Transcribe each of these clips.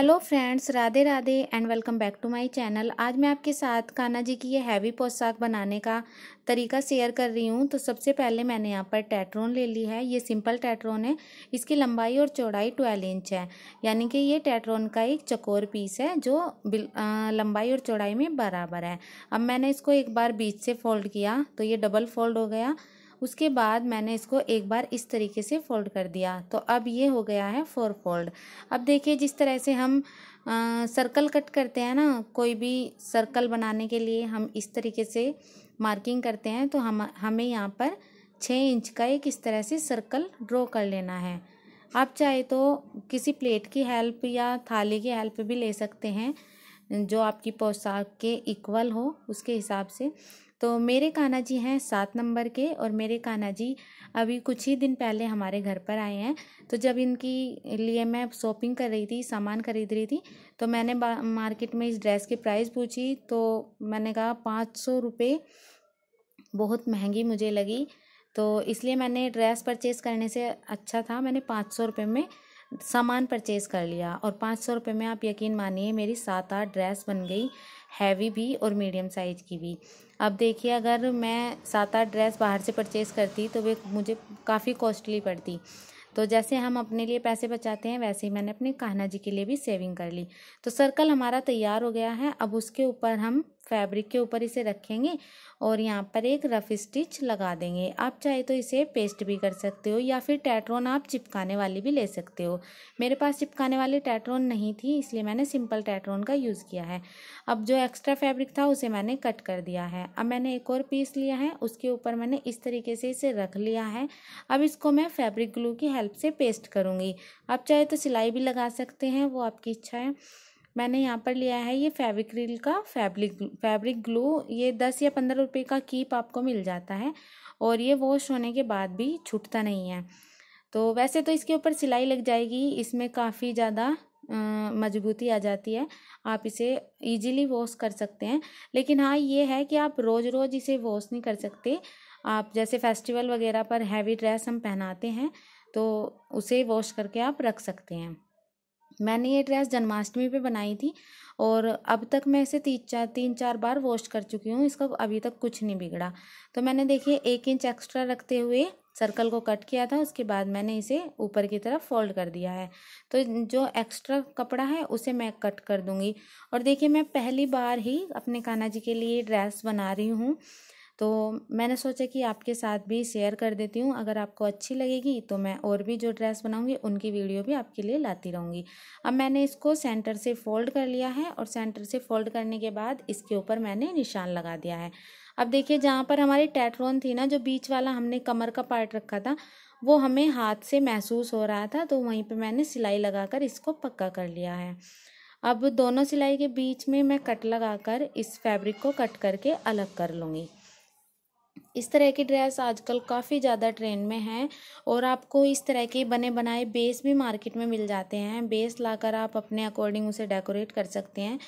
hello friends Radhe Radhe and welcome back to my channel आज मैं आपके साथ कान्हा जी की ये हैवी पोशाक बनाने का तरीका शेयर कर रही हूँ तो सबसे पहले मैंने यहाँ पर टैट्रोन ले ली है ये सिंपल टैट्रोन है इसकी लंबाई और चौड़ाई ट्वेल्व इंच है यानी कि ये टैट्रोन का एक चकोर पीस है जो लंबाई और चौड़ाई में बराबर है अब मैंने इसको एक बार बीच से फोल्ड किया तो ये डबल फोल्ड हो गया उसके बाद मैंने इसको एक बार इस तरीके से फोल्ड कर दिया तो अब ये हो गया है फोर फोल्ड अब देखिए जिस तरह से हम आ, सर्कल कट करते हैं ना कोई भी सर्कल बनाने के लिए हम इस तरीके से मार्किंग करते हैं तो हम हमें यहाँ पर छः इंच का एक इस तरह से सर्कल ड्रॉ कर लेना है आप चाहे तो किसी प्लेट की हेल्प या थाली की हेल्प भी ले सकते हैं जो आपकी पोशाक के इक्वल हो उसके हिसाब से तो मेरे कान्हा जी हैं सात नंबर के और मेरे कान्हा जी अभी कुछ ही दिन पहले हमारे घर पर आए हैं तो जब इनकी लिए मैं शॉपिंग कर रही थी सामान खरीद रही थी तो मैंने मार्केट में इस ड्रेस की प्राइस पूछी तो मैंने कहा पाँच सौ रुपये बहुत महंगी मुझे लगी तो इसलिए मैंने ड्रेस परचेज़ करने से अच्छा था मैंने पाँच सौ रुपये में सामान परचेज़ कर लिया और पाँच सौ रुपये में आप यकीन मानिए मेरी सात आठ ड्रेस बन गई हैवी भी और मीडियम साइज़ की भी अब देखिए अगर मैं सात आठ ड्रेस बाहर से परचेज़ करती तो वे मुझे काफ़ी कॉस्टली पड़ती तो जैसे हम अपने लिए पैसे बचाते हैं वैसे ही मैंने अपने कान्हा जी के लिए भी सेविंग कर ली तो सर्कल हमारा तैयार हो गया है अब उसके ऊपर हम फैब्रिक के ऊपर इसे रखेंगे और यहाँ पर एक रफ़ स्टिच लगा देंगे आप चाहे तो इसे पेस्ट भी कर सकते हो या फिर टैट्रोन आप चिपकाने वाली भी ले सकते हो मेरे पास चिपकाने वाली टैट्रोन नहीं थी इसलिए मैंने सिंपल टैट्रोन का यूज़ किया है अब जो एक्स्ट्रा फैब्रिक था उसे मैंने कट कर दिया है अब मैंने एक और पीस लिया है उसके ऊपर मैंने इस तरीके से इसे रख लिया है अब इसको मैं फैब्रिक ग्लू की हेल्प से पेस्ट करूँगी आप चाहे तो सिलाई भी लगा सकते हैं वो आपकी इच्छा है मैंने यहाँ पर लिया है ये फैब्रिक्रिल का फैब्रिक फैब्रिक ग्लू ये दस या पंद्रह रुपये का कीप आपको मिल जाता है और ये वॉश होने के बाद भी छूटता नहीं है तो वैसे तो इसके ऊपर सिलाई लग जाएगी इसमें काफ़ी ज़्यादा मजबूती आ जाती है आप इसे इजीली वॉश कर सकते हैं लेकिन हाँ ये है कि आप रोज़ रोज़ इसे वॉश नहीं कर सकते आप जैसे फेस्टिवल वगैरह पर हैवी ड्रेस हम पहनाते हैं तो उसे वॉश करके आप रख सकते हैं मैंने ये ड्रेस जन्माष्टमी पे बनाई थी और अब तक मैं इसे तीन चार तीन चार बार वॉश कर चुकी हूँ इसका अभी तक कुछ नहीं बिगड़ा तो मैंने देखिए एक इंच एक्स्ट्रा रखते हुए सर्कल को कट किया था उसके बाद मैंने इसे ऊपर की तरफ फोल्ड कर दिया है तो जो एक्स्ट्रा कपड़ा है उसे मैं कट कर दूँगी और देखिए मैं पहली बार ही अपने कान्हा जी के लिए ड्रेस बना रही हूँ तो मैंने सोचा कि आपके साथ भी शेयर कर देती हूँ अगर आपको अच्छी लगेगी तो मैं और भी जो ड्रेस बनाऊँगी उनकी वीडियो भी आपके लिए लाती रहूँगी अब मैंने इसको सेंटर से फ़ोल्ड कर लिया है और सेंटर से फ़ोल्ड करने के बाद इसके ऊपर मैंने निशान लगा दिया है अब देखिए जहाँ पर हमारी टैटलोन थी ना जो बीच वाला हमने कमर का पार्ट रखा था वो हमें हाथ से महसूस हो रहा था तो वहीं पर मैंने सिलाई लगा इसको पक्का कर लिया है अब दोनों सिलाई के बीच में मैं कट लगाकर इस फैब्रिक को कट करके अलग कर लूँगी इस तरह की ड्रेस आजकल काफ़ी ज़्यादा ट्रेंड में है और आपको इस तरह के बने बनाए बेस भी मार्केट में मिल जाते हैं बेस लाकर आप अपने अकॉर्डिंग उसे डेकोरेट कर सकते हैं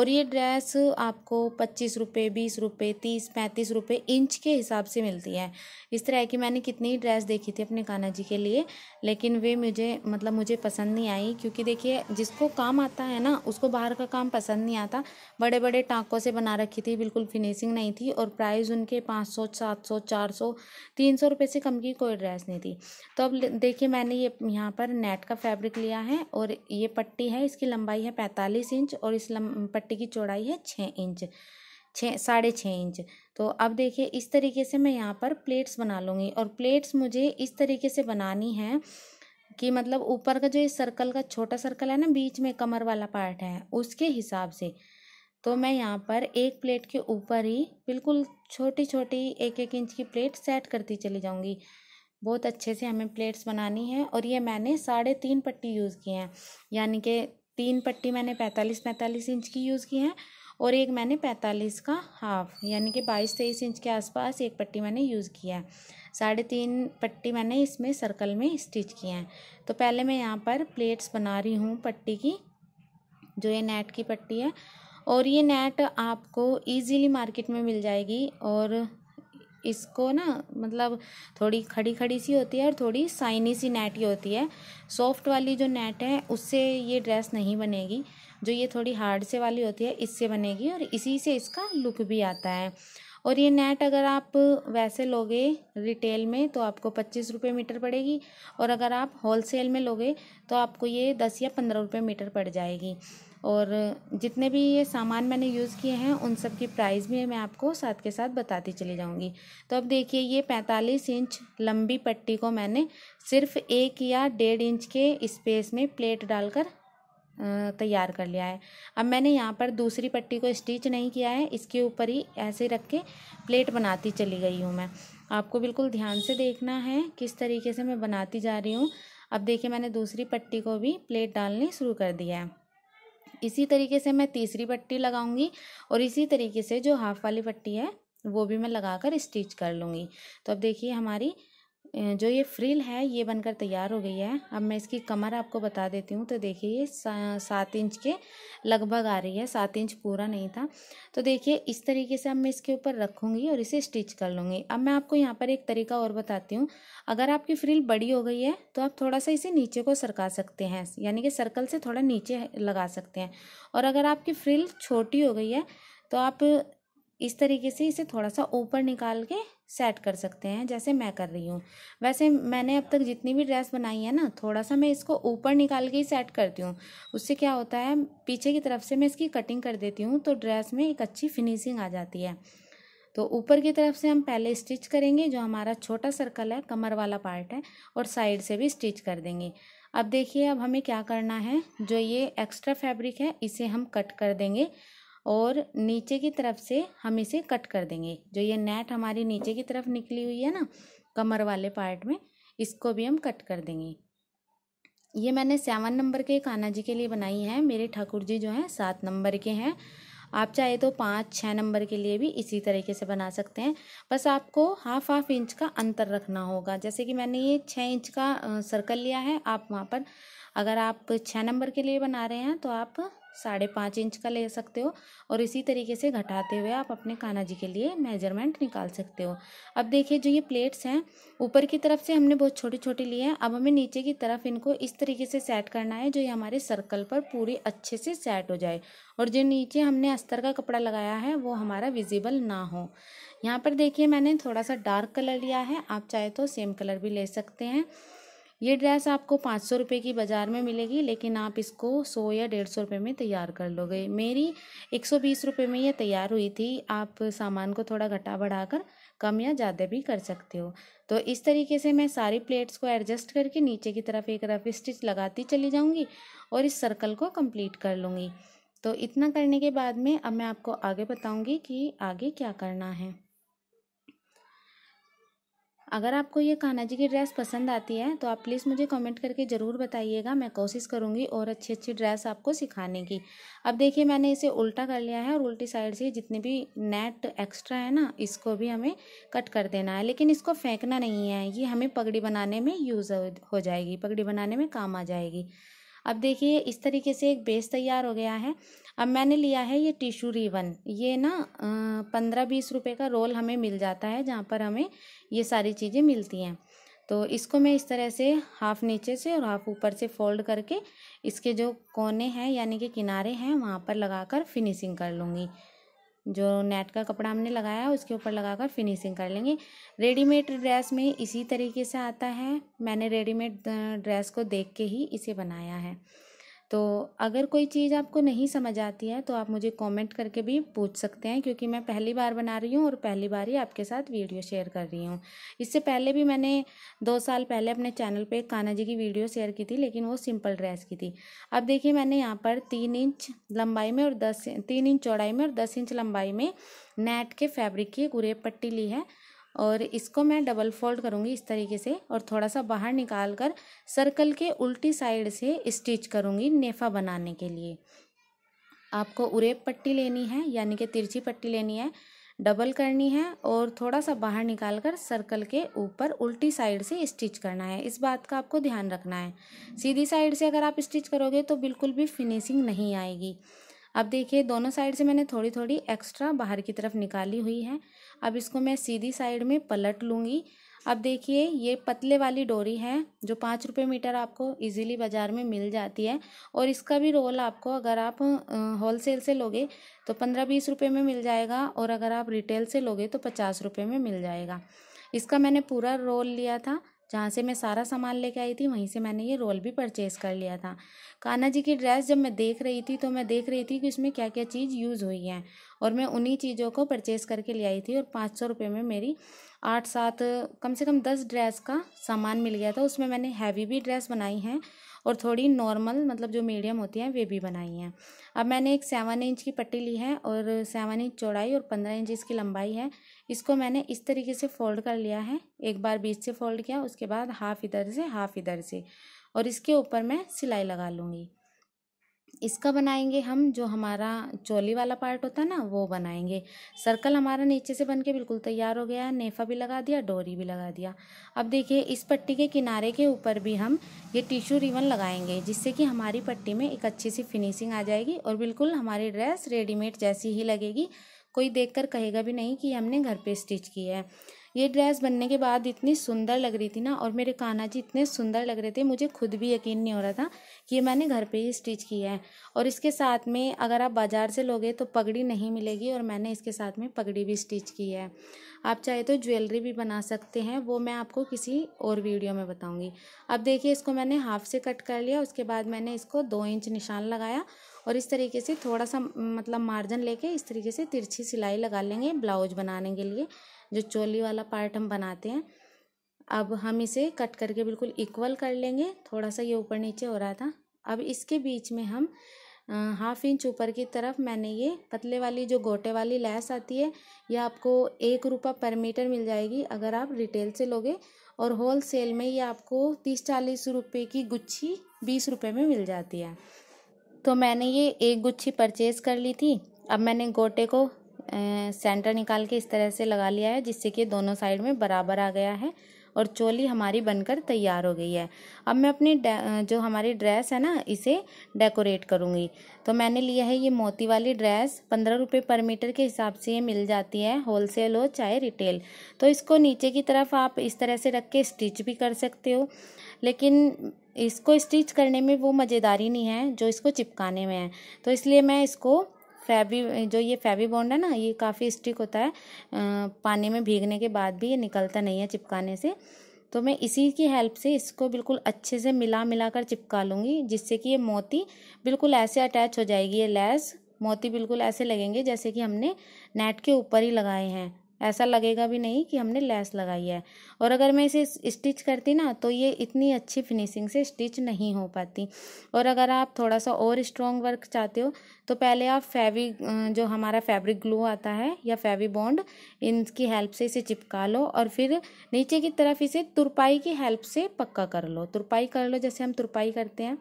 और ये ड्रेस आपको पच्चीस रुपये बीस रुपये तीस पैंतीस रुपये इंच के हिसाब से मिलती है इस तरह की मैंने कितनी ड्रेस देखी थी अपने काना जी के लिए लेकिन वे मुझे मतलब मुझे पसंद नहीं आई क्योंकि देखिए जिसको काम आता है ना उसको बाहर का काम पसंद नहीं आता बड़े बड़े टाँकों से बना रखी थी बिल्कुल फिनिशिंग नहीं थी और प्राइस उनके पाँच सौ सात सात सौ चार सौ तीन सौ रुपये से कम की कोई ड्रेस नहीं थी तो अब देखिए मैंने ये यहाँ पर नेट का फैब्रिक लिया है और ये पट्टी है इसकी लंबाई है पैंतालीस इंच और इस पट्टी की चौड़ाई है छः इंच छः साढ़े छः इंच तो अब देखिए इस तरीके से मैं यहाँ पर प्लेट्स बना लूँगी और प्लेट्स मुझे इस तरीके से बनानी है कि मतलब ऊपर का जो ये सर्कल का छोटा सर्कल है ना बीच में कमर वाला पार्ट है उसके हिसाब से तो मैं यहाँ पर एक प्लेट के ऊपर ही बिल्कुल छोटी छोटी एक एक इंच की प्लेट सेट करती चली जाऊँगी बहुत अच्छे से हमें प्लेट्स बनानी है और ये मैंने साढ़े तीन पट्टी यूज़ की हैं यानी कि तीन पट्टी मैंने पैंतालीस पैंतालीस इंच की यूज़ की हैं और एक मैंने पैंतालीस का हाफ यानी कि बाईस तेईस इंच के आसपास एक पट्टी मैंने यूज़ किया है साढ़े तीन पट्टी मैंने इसमें सर्कल में स्टिच किए हैं तो पहले मैं यहाँ पर प्लेट्स बना रही हूँ पट्टी की जो ये नेट की पट्टी है और ये नेट आपको इजीली मार्केट में मिल जाएगी और इसको ना मतलब थोड़ी खड़ी खड़ी सी होती है और थोड़ी साइनी सी नेट ही होती है सॉफ्ट वाली जो नेट है उससे ये ड्रेस नहीं बनेगी जो ये थोड़ी हार्ड से वाली होती है इससे बनेगी और इसी से इसका लुक भी आता है और ये नेट अगर आप वैसे लोगे रिटेल में तो आपको पच्चीस रुपये मीटर पड़ेगी और अगर आप होलसेल में लोगे तो आपको ये दस या पंद्रह रुपये मीटर पड़ जाएगी और जितने भी ये सामान मैंने यूज़ किए हैं उन सब की प्राइस भी मैं आपको साथ के साथ बताती चली जाऊंगी तो अब देखिए ये पैंतालीस इंच लंबी पट्टी को मैंने सिर्फ एक या डेढ़ इंच के स्पेस में प्लेट डालकर तैयार कर लिया है अब मैंने यहाँ पर दूसरी पट्टी को स्टिच नहीं किया है इसके ऊपर ही ऐसे रख के प्लेट बनाती चली गई हूँ मैं आपको बिल्कुल ध्यान से देखना है किस तरीके से मैं बनाती जा रही हूँ अब देखिए मैंने दूसरी पट्टी को भी प्लेट डालनी शुरू कर दिया है इसी तरीके से मैं तीसरी पट्टी लगाऊंगी और इसी तरीके से जो हाफ वाली पट्टी है वो भी मैं लगाकर स्टिच कर लूँगी तो अब देखिए हमारी जो ये फ्रिल है ये बनकर तैयार हो गई है अब मैं इसकी कमर आपको बता देती हूँ तो देखिए ये सात इंच के लगभग आ रही है सात इंच पूरा नहीं था तो देखिए इस तरीके से अब मैं इसके ऊपर रखूँगी और इसे स्टिच कर लूँगी अब मैं आपको यहाँ पर एक तरीका और बताती हूँ अगर आपकी फ्रिल बड़ी हो गई है तो आप थोड़ा सा इसे नीचे को सरका सकते हैं यानी कि सर्कल से थोड़ा नीचे लगा सकते हैं और अगर आपकी फ्रिल छोटी हो गई है तो आप इस तरीके से इसे थोड़ा सा ऊपर निकाल के सेट कर सकते हैं जैसे मैं कर रही हूँ वैसे मैंने अब तक जितनी भी ड्रेस बनाई है ना थोड़ा सा मैं इसको ऊपर निकाल के ही सेट करती हूँ उससे क्या होता है पीछे की तरफ से मैं इसकी कटिंग कर देती हूँ तो ड्रेस में एक अच्छी फिनिशिंग आ जाती है तो ऊपर की तरफ से हम पहले स्टिच करेंगे जो हमारा छोटा सर्कल है कमर वाला पार्ट है और साइड से भी स्टिच कर देंगे अब देखिए अब हमें क्या करना है जो ये एक्स्ट्रा फैब्रिक है इसे हम कट कर देंगे और नीचे की तरफ से हम इसे कट कर देंगे जो ये नेट हमारी नीचे की तरफ निकली हुई है ना कमर वाले पार्ट में इसको भी हम कट कर देंगे ये मैंने सेवन नंबर के काना जी के लिए बनाई है मेरे ठाकुर जी जो हैं सात नंबर के हैं आप चाहे तो पाँच छः नंबर के लिए भी इसी तरीके से बना सकते हैं बस आपको हाफ हाफ इंच का अंतर रखना होगा जैसे कि मैंने ये छः इंच का सर्कल लिया है आप वहाँ पर अगर आप छः नंबर के लिए बना रहे हैं तो आप साढ़े पाँच इंच का ले सकते हो और इसी तरीके से घटाते हुए आप अपने काना जी के लिए मेजरमेंट निकाल सकते हो अब देखिए जो ये प्लेट्स हैं ऊपर की तरफ से हमने बहुत छोटे छोटे लिए हैं अब हमें नीचे की तरफ इनको इस तरीके से सेट करना है जो ये हमारे सर्कल पर पूरी अच्छे से सेट हो जाए और जो नीचे हमने अस्तर का कपड़ा लगाया है वो हमारा विजिबल ना हो यहाँ पर देखिए मैंने थोड़ा सा डार्क कलर लिया है आप चाहे तो सेम कलर भी ले सकते हैं ये ड्रेस आपको पाँच सौ रुपये की बाज़ार में मिलेगी लेकिन आप इसको सौ या डेढ़ सौ रुपये में तैयार कर लोगे मेरी एक सौ बीस रुपये में ये तैयार हुई थी आप सामान को थोड़ा घटा बढ़ा कर कम या ज़्यादा भी कर सकते हो तो इस तरीके से मैं सारी प्लेट्स को एडजस्ट करके नीचे की तरफ एक रफ स्टिच लगाती चली जाऊँगी और इस सर्कल को कम्प्लीट कर लूँगी तो इतना करने के बाद में अब मैं आपको आगे बताऊँगी कि आगे क्या करना है अगर आपको ये कान्हा जी की ड्रेस पसंद आती है तो आप प्लीज़ मुझे कमेंट करके ज़रूर बताइएगा मैं कोशिश करूँगी और अच्छी अच्छी ड्रेस आपको सिखाने की अब देखिए मैंने इसे उल्टा कर लिया है और उल्टी साइड से जितने भी नेट एक्स्ट्रा है ना इसको भी हमें कट कर देना है लेकिन इसको फेंकना नहीं है ये हमें पगड़ी बनाने में यूज़ हो जाएगी पगड़ी बनाने में काम आ जाएगी अब देखिए इस तरीके से एक बेस तैयार हो गया है अब मैंने लिया है ये टिशू रिबन ये ना पंद्रह बीस रुपए का रोल हमें मिल जाता है जहाँ पर हमें ये सारी चीज़ें मिलती हैं तो इसको मैं इस तरह से हाफ़ नीचे से और हाफ़ ऊपर से फोल्ड करके इसके जो कोने हैं यानी कि किनारे हैं वहाँ पर लगाकर फिनिशिंग कर लूँगी जो नेट का कपड़ा हमने लगाया है उसके ऊपर लगाकर फिनिशिंग कर लेंगे रेडीमेड ड्रेस में इसी तरीके से आता है मैंने रेडीमेड ड्रेस को देख के ही इसे बनाया है तो अगर कोई चीज़ आपको नहीं समझ आती है तो आप मुझे कमेंट करके भी पूछ सकते हैं क्योंकि मैं पहली बार बना रही हूँ और पहली बार ही आपके साथ वीडियो शेयर कर रही हूँ इससे पहले भी मैंने दो साल पहले अपने चैनल पे कान्हा जी की वीडियो शेयर की थी लेकिन वो सिंपल ड्रेस की थी अब देखिए मैंने यहाँ पर तीन इंच लंबाई में और दस तीन इंच चौड़ाई में और दस इंच लंबाई में नेट के फैब्रिक की गुरेब पट्टी ली है और इसको मैं डबल फोल्ड करूँगी इस तरीके से और थोड़ा सा बाहर निकाल कर सर्कल के उल्टी साइड से स्टिच करूँगी नेफा बनाने के लिए आपको उरेब पट्टी लेनी है यानी कि तिरछी पट्टी लेनी है डबल करनी है और थोड़ा सा बाहर निकाल कर सर्कल के ऊपर उल्टी साइड से स्टिच करना है इस बात का आपको ध्यान रखना है सीधी साइड से अगर आप स्टिच करोगे तो बिल्कुल भी फिनिशिंग नहीं आएगी अब देखिए दोनों साइड से मैंने थोड़ी थोड़ी एक्स्ट्रा बाहर की तरफ निकाली हुई है अब इसको मैं सीधी साइड में पलट लूँगी अब देखिए ये पतले वाली डोरी है जो पाँच रुपये मीटर आपको इजीली बाज़ार में मिल जाती है और इसका भी रोल आपको अगर आप होलसेल से लोगे तो पंद्रह बीस रुपये में मिल जाएगा और अगर आप रिटेल से लोगे तो पचास रुपये में मिल जाएगा इसका मैंने पूरा रोल लिया था जहाँ से मैं सारा सामान लेके आई थी वहीं से मैंने ये रोल भी परचेज़ कर लिया था कान्हा जी की ड्रेस जब मैं देख रही थी तो मैं देख रही थी कि उसमें क्या क्या चीज़ यूज़ हुई है और मैं उन्हीं चीज़ों को परचेज़ करके ले आई थी और पाँच सौ रुपये में मेरी आठ सात कम से कम दस ड्रेस का सामान मिल गया था उसमें मैंने हैवी भी ड्रेस बनाई हैं और थोड़ी नॉर्मल मतलब जो मीडियम होती है वे भी बनाई हैं अब मैंने एक सेवन इंच की पट्टी ली है और सेवन इंच चौड़ाई और पंद्रह इंच इसकी लंबाई है इसको मैंने इस तरीके से फोल्ड कर लिया है एक बार बीच से फोल्ड किया उसके बाद हाफ इधर से हाफ इधर से और इसके ऊपर मैं सिलाई लगा लूँगी इसका बनाएंगे हम जो हमारा चोली वाला पार्ट होता है ना वो बनाएंगे सर्कल हमारा नीचे से बन के बिल्कुल तैयार हो गया नेफा भी लगा दिया डोरी भी लगा दिया अब देखिए इस पट्टी के किनारे के ऊपर भी हम ये टिश्यू रिवन लगाएंगे जिससे कि हमारी पट्टी में एक अच्छी सी फिनिशिंग आ जाएगी और बिल्कुल हमारी ड्रेस रेडीमेड जैसी ही लगेगी कोई देख कहेगा भी नहीं कि हमने घर पर स्टिच किया है ये ड्रेस बनने के बाद इतनी सुंदर लग रही थी ना और मेरे कान्हा जी इतने सुंदर लग रहे थे मुझे खुद भी यकीन नहीं हो रहा था कि ये मैंने घर पे ही स्टिच किया है और इसके साथ में अगर आप बाज़ार से लोगे तो पगड़ी नहीं मिलेगी और मैंने इसके साथ में पगड़ी भी स्टिच की है आप चाहे तो ज्वेलरी भी बना सकते हैं वो मैं आपको किसी और वीडियो में बताऊँगी अब देखिए इसको मैंने हाफ से कट कर लिया उसके बाद मैंने इसको दो इंच निशान लगाया और इस तरीके से थोड़ा सा मतलब मार्जिन लेके इस तरीके से तिरछी सिलाई लगा लेंगे ब्लाउज बनाने के लिए जो चोली वाला पार्ट हम बनाते हैं अब हम इसे कट करके बिल्कुल इक्वल कर लेंगे थोड़ा सा ये ऊपर नीचे हो रहा था अब इसके बीच में हम हाफ इंच ऊपर की तरफ मैंने ये पतले वाली जो गोटे वाली लैस आती है ये आपको एक रुपया पर मीटर मिल जाएगी अगर आप रिटेल से लोगे और होल सेल में ये आपको तीस चालीस रुपये की गुच्छी बीस रुपये में मिल जाती है तो मैंने ये एक गुच्छी परचेज़ कर ली थी अब मैंने गोटे को सेंटर निकाल के इस तरह से लगा लिया है जिससे कि दोनों साइड में बराबर आ गया है और चोली हमारी बनकर तैयार हो गई है अब मैं अपनी जो हमारी ड्रेस है ना इसे डेकोरेट करूँगी तो मैंने लिया है ये मोती वाली ड्रेस पंद्रह रुपये पर मीटर के हिसाब से ये मिल जाती है होलसेल हो चाहे रिटेल तो इसको नीचे की तरफ आप इस तरह से रख के स्टिच भी कर सकते हो लेकिन इसको स्टिच करने में वो मज़ेदारी नहीं है जो इसको चिपकाने में है तो इसलिए मैं इसको फैबी जो ये फैबी बॉन्ड है ना ये काफ़ी स्टिक होता है पानी में भीगने के बाद भी ये निकलता नहीं है चिपकाने से तो मैं इसी की हेल्प से इसको बिल्कुल अच्छे से मिला मिला कर चिपका लूँगी जिससे कि ये मोती बिल्कुल ऐसे अटैच हो जाएगी ये लैस मोती बिल्कुल ऐसे लगेंगे जैसे कि हमने नेट के ऊपर ही लगाए हैं ऐसा लगेगा भी नहीं कि हमने लैस लगाई है और अगर मैं इसे स्टिच करती ना तो ये इतनी अच्छी फिनिशिंग से स्टिच नहीं हो पाती और अगर आप थोड़ा सा और स्ट्रॉन्ग वर्क चाहते हो तो पहले आप फैवी जो हमारा फैब्रिक ग्लू आता है या फैवी बॉन्ड इनकी हेल्प से इसे चिपका लो और फिर नीचे की तरफ इसे तुरपाई की हेल्प से पक्का कर लो तुरपाई कर लो जैसे हम तुरपाई करते हैं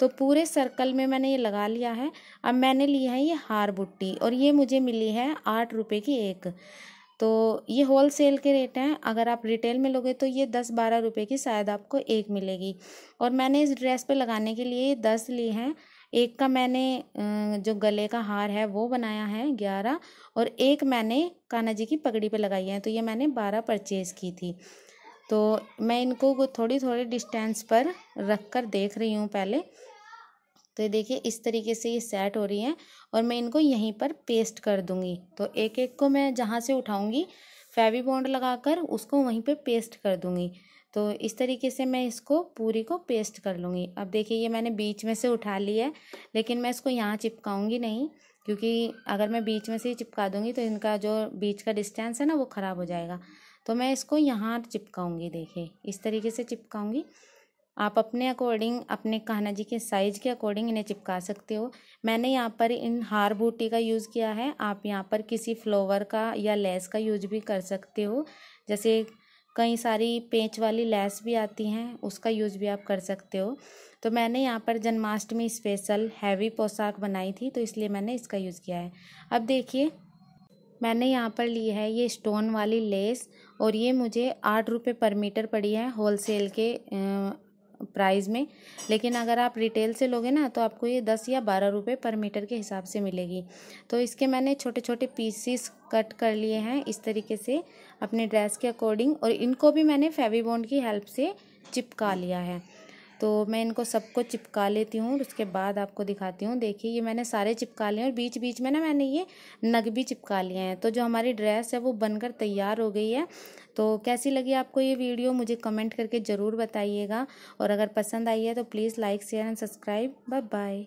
तो पूरे सर्कल में मैंने ये लगा लिया है अब मैंने ली है ये हार बुट्टी और ये मुझे मिली है आठ रुपये की एक तो ये होल सेल के रेट हैं अगर आप रिटेल में लोगे तो ये दस बारह रुपये की शायद आपको एक मिलेगी और मैंने इस ड्रेस पे लगाने के लिए दस ली हैं एक का मैंने जो गले का हार है वो बनाया है ग्यारह और एक मैंने कान्हा जी की पगड़ी पे लगाई है तो ये मैंने बारह परचेज़ की थी तो मैं इनको थोड़ी थोड़ी डिस्टेंस पर रख कर देख रही हूँ पहले तो ये देखिए इस तरीके से ये सेट हो रही हैं और मैं इनको यहीं पर पेस्ट कर दूंगी तो एक एक को मैं जहाँ से उठाऊंगी फेवी बॉन्ड लगाकर उसको वहीं पर पे पेस्ट कर दूंगी तो इस तरीके से मैं इसको पूरी को पेस्ट कर लूँगी अब देखिए ये मैंने बीच में से उठा ली है लेकिन मैं इसको यहाँ चिपकाऊँगी नहीं क्योंकि अगर मैं बीच में से ही चिपका दूँगी तो इनका जो बीच का डिस्टेंस है ना वो ख़राब हो जाएगा तो मैं इसको यहाँ चिपकाऊँगी देखिए इस तरीके से चिपकाऊँगी आप अपने अकॉर्डिंग अपने कान्हा जी के साइज़ के अकॉर्डिंग इन्हें चिपका सकते हो मैंने यहाँ पर इन हार बूटी का यूज़ किया है आप यहाँ पर किसी फ्लोवर का या लेस का यूज भी कर सकते हो जैसे कई सारी पेंच वाली लेस भी आती हैं उसका यूज़ भी आप कर सकते हो तो मैंने यहाँ पर जन्माष्टमी स्पेशल हैवी पोशाक बनाई थी तो इसलिए मैंने इसका यूज़ किया है अब देखिए मैंने यहाँ पर ली है ये स्टोन वाली लेस और ये मुझे आठ रुपये पर मीटर पड़ी है होलसेल के प्राइस में लेकिन अगर आप रिटेल से लोगे ना तो आपको ये दस या बारह रुपये पर मीटर के हिसाब से मिलेगी तो इसके मैंने छोटे छोटे पीसीस कट कर लिए हैं इस तरीके से अपने ड्रेस के अकॉर्डिंग और इनको भी मैंने फेवी बॉन्ड की हेल्प से चिपका लिया है तो मैं इनको सबको चिपका लेती हूँ उसके बाद आपको दिखाती हूँ देखिए ये मैंने सारे चिपका लिए और बीच बीच में ना मैंने ये नग भी चिपका लिए हैं तो जो हमारी ड्रेस है वो बनकर तैयार हो गई है तो कैसी लगी आपको ये वीडियो मुझे कमेंट करके ज़रूर बताइएगा और अगर पसंद आई है तो please like share and subscribe bye bye